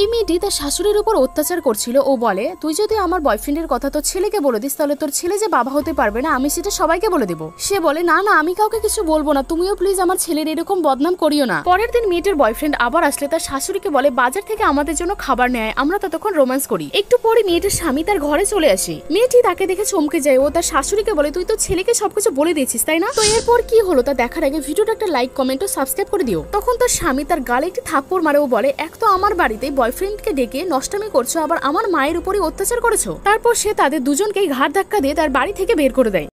এই মেয়েটি তার শাশুড়ির উপর অত্যাচার করছিল ও বলে তুই যদি আমার বয়ফ্রেন্ডের কথা তোর ছেলেকে বলে দিস তাহলে তোর ছেলে যে বাবা হতে পারবে না আমি সেটা সবাইকে বলে দেবো সে বলে না না আমি কাউকে কিছু বলবো না তুমিও প্লিজ আমার ছেলের এরকম বদনাম করিও না পরের দিন মেয়েটির বয়ফ্রেন্ড আবার আসলে তার শাশুড়িকে বলে বাজার থেকে আমাদের জন্য খাবার নেয় আমরা ততক্ষণ রোম্যান্স করি একটু পরে মেয়েটির স্বামী তার ঘরে চলে আসে মেয়েটি তাকে দেখে চমকে যায় ও তার শাশুড়িকে বলে তুই তো ছেলেকে সবকিছু বলে দিয়েছিস তাই না তো এরপর কি হলো তা দেখার আগে ভিডিওটা একটা লাইক কমেন্ট ও সাবস্ক্রাইব করে দিও তখন তার স্বামী তার গালে একটি থাপ্পড় মারে ও বলে এক তো আমার বাড়িতে বয়ফ্রেন্ডকে ডেকে নষ্টামি করছো আবার আমার মায়ের উপরে অত্যাচার করেছো তারপর সে তাদের দুজনকেই ঘাট ধাক্কা দিয়ে তার বাড়ি থেকে বের করে দেয়